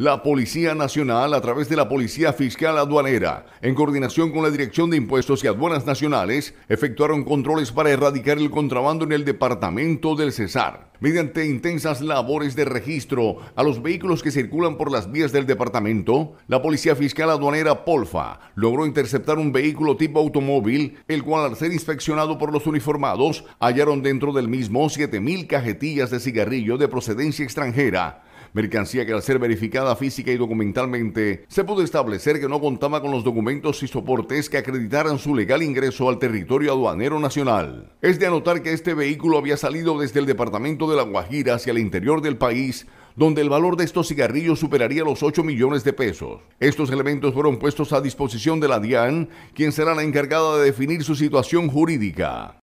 la Policía Nacional a través de la Policía Fiscal Aduanera, en coordinación con la Dirección de Impuestos y Aduanas Nacionales, efectuaron controles para erradicar el contrabando en el departamento del Cesar, mediante intensas labores de registro a los vehículos que circulan por las vías del departamento, la Policía Fiscal Aduanera Polfa logró interceptar un vehículo tipo automóvil, el cual al ser inspeccionado por los uniformados, hallaron dentro del mismo 7.000 cajetillas de cigarrillo de procedencia extranjera, mercancía que al ser verificada física y documentalmente, se pudo establecer que no contaba con los documentos y soportes que acreditaran su legal ingreso al territorio aduanero nacional. Es de anotar que este vehículo había salido desde el departamento de La Guajira hacia el interior del país, donde el valor de estos cigarrillos superaría los 8 millones de pesos. Estos elementos fueron puestos a disposición de la DIAN, quien será la encargada de definir su situación jurídica.